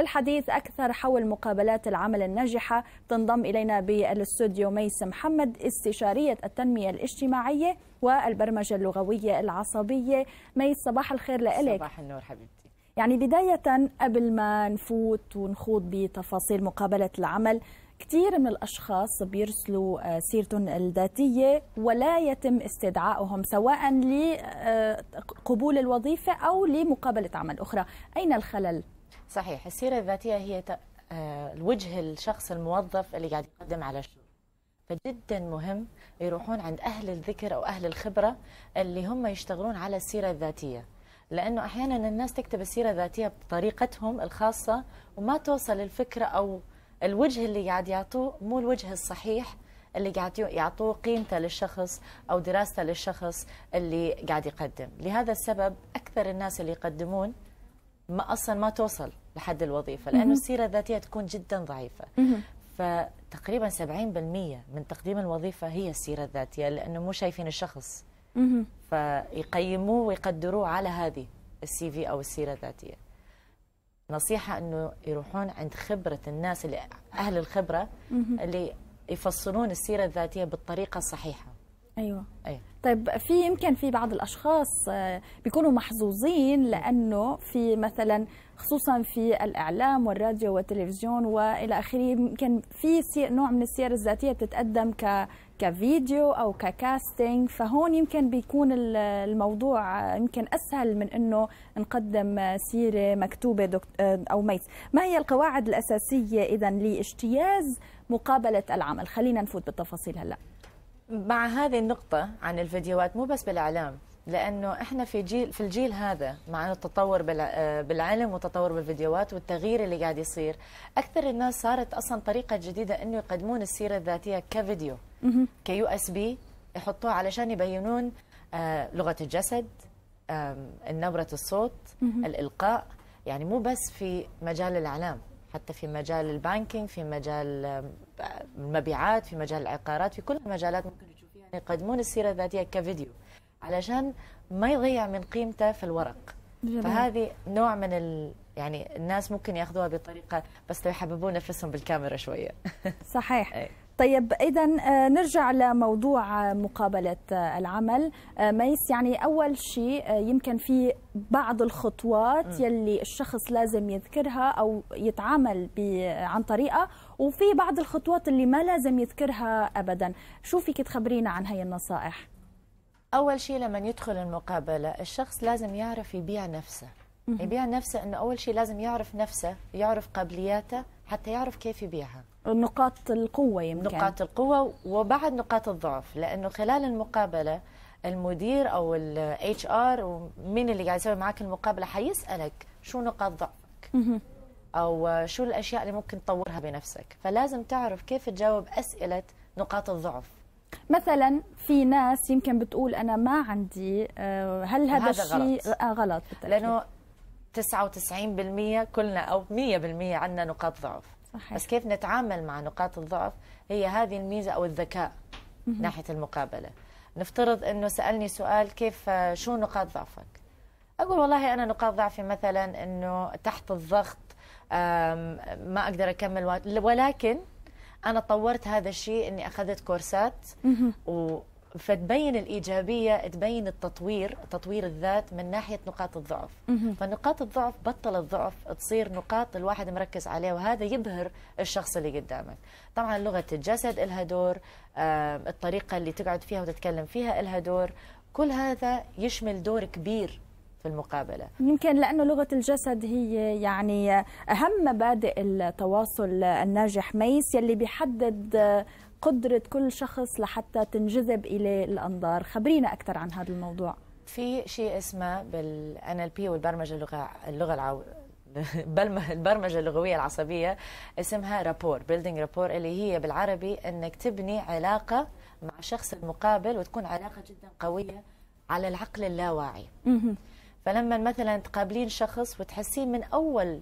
للحديث أكثر حول مقابلات العمل الناجحة تنضم إلينا بالاستوديو ميس محمد استشارية التنمية الاجتماعية والبرمجة اللغوية العصبية ميس صباح الخير لإلك صباح النور حبيبتي يعني بداية قبل ما نفوت ونخوض بتفاصيل مقابلة العمل كثير من الأشخاص بيرسلوا آه، سيرتهم الذاتية ولا يتم استدعائهم سواء لقبول آه، الوظيفة أو لمقابلة عمل أخرى أين الخلل صحيح السيرة الذاتية هي آه، الوجه الشخص الموظف اللي قاعد يقدم على الشغل فجدا مهم يروحون عند أهل الذكر أو أهل الخبرة اللي هم يشتغلون على السيرة الذاتية لأنه أحيانا الناس تكتب السيرة الذاتية بطريقتهم الخاصة وما توصل الفكرة أو الوجه اللي قاعد يعطوه مو الوجه الصحيح اللي قاعد يعطوه قيمته للشخص أو دراسته للشخص اللي قاعد يقدم لهذا السبب أكثر الناس اللي يقدمون ما اصلا ما توصل لحد الوظيفه لانه السيره الذاتيه تكون جدا ضعيفه فتقريبا 70% من تقديم الوظيفه هي السيره الذاتيه لانه مو شايفين الشخص فيقيموه ويقدروه على هذه السي في او السيره الذاتيه نصيحه انه يروحون عند خبره الناس اللي اهل الخبره اللي يفصلون السيره الذاتيه بالطريقه الصحيحه ايوه ايه طيب في يمكن في بعض الاشخاص آه، بيكونوا محظوظين لانه في مثلا خصوصا في الاعلام والراديو والتلفزيون والى اخره يمكن في نوع من السير الذاتيه بتتقدم ك كفيديو او ككاستنج فهون يمكن بيكون الموضوع آه، يمكن اسهل من انه نقدم آه، سيره مكتوبه او ميت ما هي القواعد الاساسيه اذا لاجتياز مقابله العمل خلينا نفوت بالتفاصيل هلا مع هذه النقطة عن الفيديوهات مو بس بالإعلام لانه احنا في جيل في الجيل هذا مع التطور بالعلم والتطور بالفيديوهات والتغيير اللي قاعد يصير اكثر الناس صارت اصلا طريقه جديده انه يقدمون السيره الذاتيه كفيديو كيو اس بي يحطوه علشان يبينون آه، لغه الجسد نبره الصوت الالقاء يعني مو بس في مجال الاعلام حتى في مجال البانكينج في مجال آه، المبيعات في مجال العقارات في كل المجالات ممكن تشوفيها يعني يقدمون السيره الذاتيه كفيديو علشان ما يضيع من قيمته في الورق جميل. فهذه نوع من ال... يعني الناس ممكن ياخذوها بطريقه بس لو يحببون نفسهم بالكاميرا شويه صحيح إيه. طيب اذا آه، نرجع لموضوع مقابله آه، العمل آه، ميس يعني اول شيء يمكن في بعض الخطوات يلي الشخص لازم يذكرها او يتعامل عن طريقه وفي بعض الخطوات اللي ما لازم يذكرها ابدا شو فيك تخبرينا عن هي النصائح اول شيء لما يدخل المقابله الشخص لازم يعرف يبيع نفسه يبيع نفسه انه اول شيء لازم يعرف نفسه يعرف قابلياته حتى يعرف كيف يبيعها نقاط القوة يمكن نقاط القوة وبعد نقاط الضعف لأنه خلال المقابلة المدير أو الاتش ار ومين اللي قاعد يسوي معك المقابلة حيسألك شو نقاط ضعفك أو شو الأشياء اللي ممكن تطورها بنفسك فلازم تعرف كيف تجاوب أسئلة نقاط الضعف مثلا في ناس يمكن بتقول انا ما عندي آه، هل هذا, هذا الشيء غلط, آه، غلط بالتأكيد. لانه 99% كلنا او 100% عندنا نقاط ضعف صحيح. بس كيف نتعامل مع نقاط الضعف هي هذه الميزه او الذكاء ناحيه المقابله نفترض انه سالني سؤال كيف آه، شو نقاط ضعفك اقول والله انا نقاط ضعفي مثلا انه تحت الضغط ما اقدر اكمل ولكن انا طورت هذا الشيء اني اخذت كورسات و فتبين الإيجابية تبين التطوير تطوير الذات من ناحية نقاط الضعف فنقاط الضعف بطل الضعف تصير نقاط الواحد مركز عليها وهذا يبهر الشخص اللي قدامك طبعا لغة الجسد لها دور الطريقة اللي تقعد فيها وتتكلم فيها لها دور كل هذا يشمل دور كبير في المقابله يمكن لانه لغه الجسد هي يعني اهم مبادئ التواصل الناجح ميس يلي بيحدد قدرة كل شخص لحتى تنجذب إلى الأنظار خبرينا أكثر عن هذا الموضوع في شيء اسمه بالان ال بي والبرمجه اللغه اللغه العو... البرمجه اللغويه العصبيه اسمها رابور بيلدينج رابور اللي هي بالعربي انك تبني علاقه مع الشخص المقابل وتكون علاقه جدا قويه على العقل اللاواعي فلما مثلا تقابلين شخص وتحسين من اول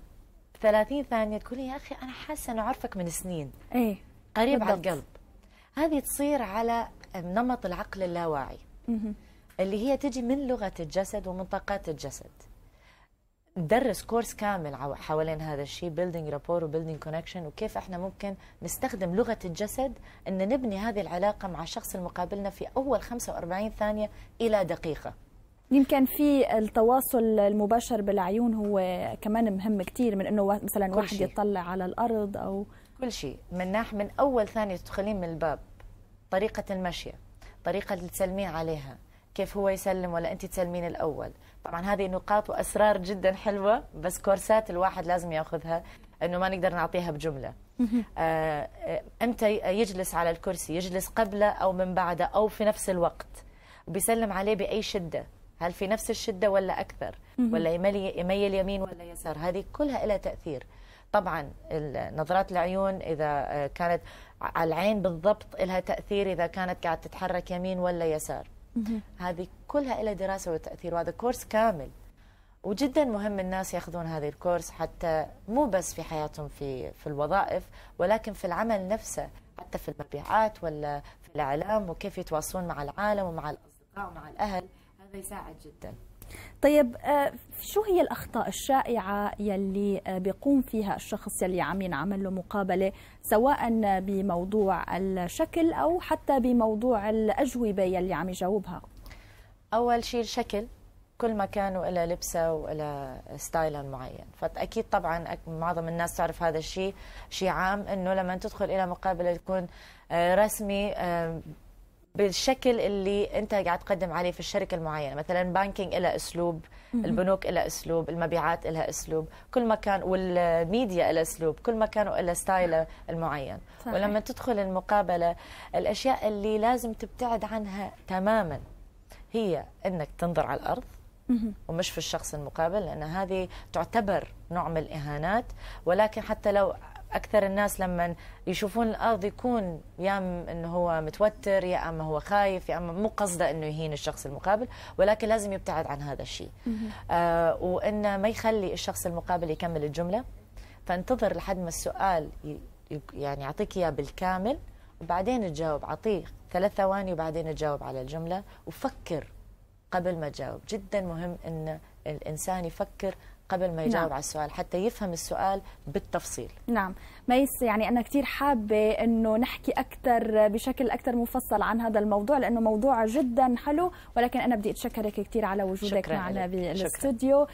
30 ثانيه تقولي يا اخي انا حاسه انه عرفك من سنين ايه قريب بالضبط. على القلب هذه تصير على نمط العقل اللاواعي اللي هي تجي من لغة الجسد ومن طاقات الجسد ندرس كورس كامل حوالين هذا الشيء بيلدينج رابور وبيلدينج كونكشن وكيف احنا ممكن نستخدم لغه الجسد ان نبني هذه العلاقه مع الشخص المقابلنا في اول 45 ثانيه الى دقيقه يمكن في التواصل المباشر بالعيون هو كمان مهم كثير من انه مثلا واحد يطلع على الارض او كل شيء من ناح من أول ثانية تدخلين من الباب طريقة المشية طريقة اللي تسلمين عليها كيف هو يسلم ولا أنت تسلمين الأول طبعا هذه نقاط وأسرار جدا حلوة بس كورسات الواحد لازم يأخذها أنه ما نقدر نعطيها بجملة آه أمتى آه، يجلس على الكرسي يجلس قبله أو من بعده أو في نفس الوقت بيسلم عليه بأي شدة هل في نفس الشدة ولا أكثر ولا يميل يمين ولا يسار هذه كلها لها تأثير طبعا نظرات العيون اذا آه، كانت على العين بالضبط لها تاثير اذا كانت قاعده تتحرك يمين ولا يسار هذه كلها لها دراسه وتاثير وهذا كورس كامل وجدا مهم الناس ياخذون هذا الكورس حتى مو بس في حياتهم في في الوظائف ولكن في العمل نفسه حتى في المبيعات ولا في الاعلام وكيف يتواصلون مع العالم ومع الاصدقاء ومع الاهل هذا يساعد جدا طيب آه، شو هي الأخطاء الشائعة يلي آه، بيقوم فيها الشخص يلي عم ينعمل له مقابلة سواء بموضوع الشكل أو حتى بموضوع الأجوبة يلي عم يجاوبها أول شيء الشكل كل مكان وإلى لبسه وإلى ستايل معين فأكيد طبعا معظم الناس تعرف هذا الشيء شيء عام أنه لما تدخل إلى مقابلة تكون آه، رسمي بالشكل اللي انت قاعد تقدم عليه في الشركه المعينه مثلا بانكينج لها اسلوب البنوك لها اسلوب المبيعات لها اسلوب كل مكان والميديا لها اسلوب كل مكان لها ستايل المعين صحيح. ولما تدخل المقابله الاشياء اللي لازم تبتعد عنها تماما هي انك تنظر على الارض ومش في الشخص المقابل لان هذه تعتبر نوع من الاهانات ولكن حتى لو اكثر الناس لما يشوفون الارض يكون يا انه هو متوتر يا اما هو خايف يا اما مو قصده انه يهين الشخص المقابل ولكن لازم يبتعد عن هذا الشيء آه وانه ما يخلي الشخص المقابل يكمل الجمله فانتظر لحد ما السؤال يعني يعطيك اياه بالكامل وبعدين تجاوب عطيه ثلاث ثواني وبعدين تجاوب على الجمله وفكر قبل ما تجاوب جدا مهم ان الانسان يفكر قبل ما يجاوب نعم. على السؤال حتى يفهم السؤال بالتفصيل نعم ميس يعني أنا كثير حابة أنه نحكي أكثر بشكل أكثر مفصل عن هذا الموضوع لأنه موضوع جدا حلو ولكن أنا بدي أتشكرك كثير على وجودك معنا بالاستوديو